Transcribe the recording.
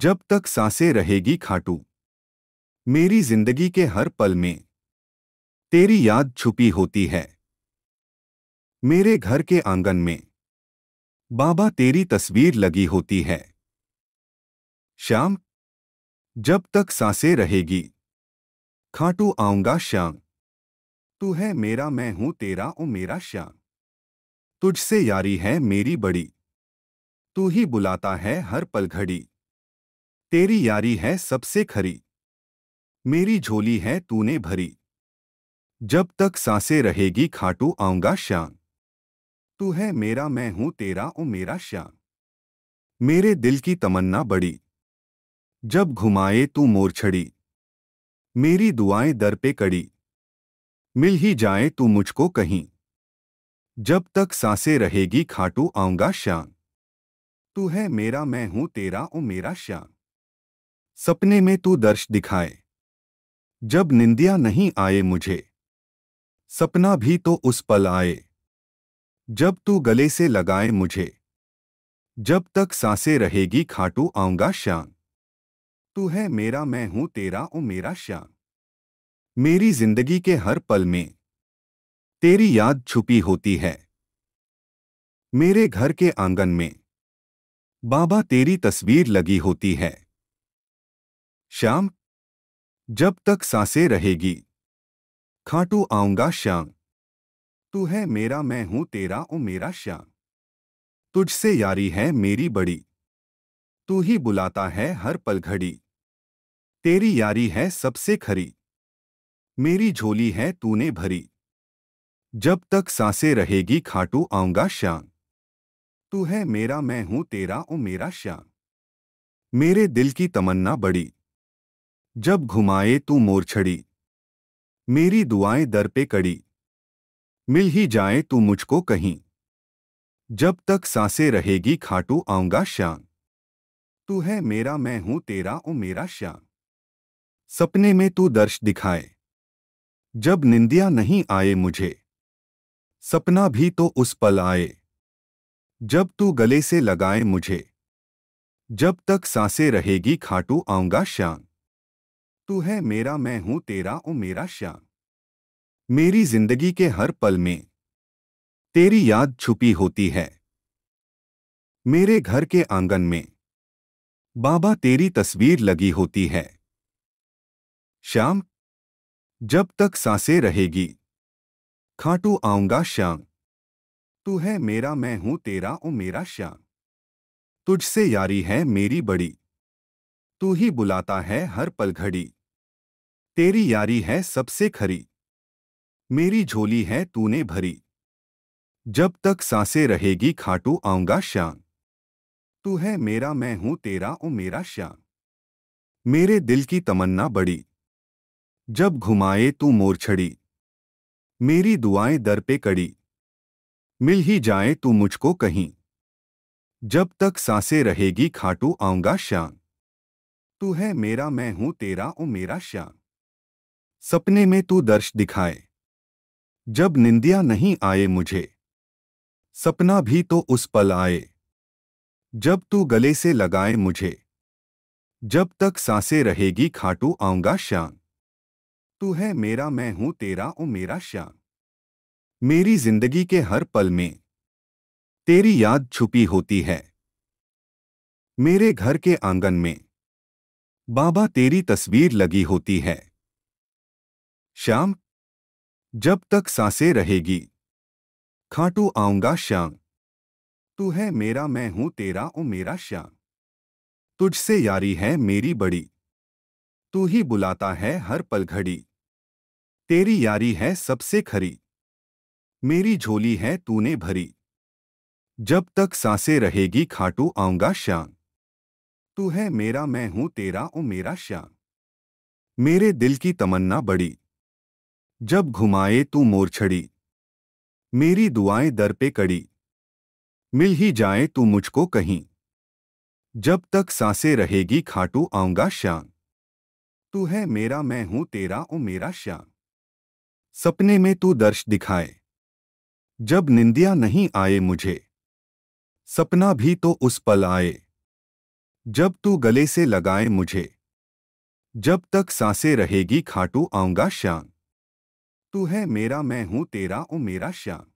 जब तक सांसे रहेगी खाटू मेरी जिंदगी के हर पल में तेरी याद छुपी होती है मेरे घर के आंगन में बाबा तेरी तस्वीर लगी होती है श्याम जब तक सांसे रहेगी खाटू आऊंगा श्याम तू है मेरा मैं हूं तेरा ओ मेरा श्याम तुझसे यारी है मेरी बड़ी तू ही बुलाता है हर पल घड़ी तेरी यारी है सबसे खरी मेरी झोली है तूने भरी जब तक सांसे रहेगी खाटू आऊंगा श्याम तू है मेरा मैं हूं तेरा ओ मेरा श्याम मेरे दिल की तमन्ना बड़ी जब घुमाए तू मोरछड़ी मेरी दुआएं दर पे कड़ी मिल ही जाए तू मुझको कहीं जब तक सांसे रहेगी खाटू आऊंगा श्याम तू है मेरा मैं हूं तेरा ओ मेरा श्याम सपने में तू दर्श दिखाए जब निंदिया नहीं आए मुझे सपना भी तो उस पल आए जब तू गले से लगाए मुझे जब तक सांसे रहेगी खाटू आऊंगा श्याम तू है मेरा मैं हूं तेरा ओ मेरा श्याम मेरी जिंदगी के हर पल में तेरी याद छुपी होती है मेरे घर के आंगन में बाबा तेरी तस्वीर लगी होती है श्याम जब तक सांसें रहेगी खाटू आऊंगा श्याम तू है मेरा मैं हूं तेरा ओ मेरा श्याम तुझसे यारी है मेरी बड़ी तू ही बुलाता है हर पल घड़ी तेरी यारी है सबसे खरी मेरी झोली है तूने भरी जब तक सांसें रहेगी खाटू आऊंगा श्याम तू है मेरा मैं हूं तेरा ओ मेरा श्याम मेरे दिल की तमन्ना बड़ी जब घुमाए तू मोरछड़ी मेरी दुआएं दर पे कड़ी मिल ही जाए तू मुझको कहीं जब तक सांसे रहेगी खाटू आऊंगा श्याम तू है मेरा मैं हूं तेरा ओ मेरा श्याम सपने में तू दर्श दिखाए जब निंदिया नहीं आए मुझे सपना भी तो उस पल आए जब तू गले से लगाए मुझे जब तक सांसे रहेगी खाटू आऊंगा श्याम तू है मेरा मैं हूं तेरा ओ मेरा श्याम मेरी जिंदगी के हर पल में तेरी याद छुपी होती है मेरे घर के आंगन में बाबा तेरी तस्वीर लगी होती है श्याम जब तक सांसे रहेगी खाटू आऊंगा श्याम तू है मेरा मैं हूं तेरा ओ मेरा श्याम तुझसे यारी है मेरी बड़ी तू ही बुलाता है हर पल घड़ी तेरी यारी है सबसे खरी मेरी झोली है तूने भरी जब तक सांसे रहेगी खाटू आऊंगा श्याम तू है मेरा मैं हूं तेरा ओ मेरा श्याम मेरे दिल की तमन्ना बड़ी जब घुमाए तू मोरछड़ी मेरी दुआएं दर पे कड़ी मिल ही जाए तू मुझको कहीं जब तक सांसे रहेगी खाटू आऊंगा श्याम तू है मेरा मैं हूं तेरा ओ मेरा श्याम सपने में तू दर्श दिखाए जब निंदिया नहीं आए मुझे सपना भी तो उस पल आए जब तू गले से लगाए मुझे जब तक सांसे रहेगी खाटू आऊंगा श्याम तू है मेरा मैं हूं तेरा ओ मेरा श्याम मेरी जिंदगी के हर पल में तेरी याद छुपी होती है मेरे घर के आंगन में बाबा तेरी तस्वीर लगी होती है श्याम जब तक सांसे रहेगी खाटू आऊंगा श्याम तू है मेरा मैं हूं तेरा ओ मेरा श्याम तुझसे यारी है मेरी बड़ी तू ही बुलाता है हर पल घड़ी तेरी यारी है सबसे खरी मेरी झोली है तूने भरी जब तक सांसे रहेगी खाटू आऊंगा श्याम तू है मेरा मैं हूं तेरा ओ मेरा श्याम मेरे दिल की तमन्ना बड़ी जब घुमाए तू मोरछड़ी मेरी दुआएं दर पे कड़ी मिल ही जाए तू मुझको कहीं जब तक सांसे रहेगी खाटू आऊंगा श्याम तू है मेरा मैं हूं तेरा ओ मेरा श्याम सपने में तू दर्श दिखाए जब निंदिया नहीं आए मुझे सपना भी तो उस पल आए जब तू गले से लगाए मुझे जब तक सांसे रहेगी खाटू आऊंगा श्याम तू है मेरा मैं हूँ तेरा ओ मेरा श्याम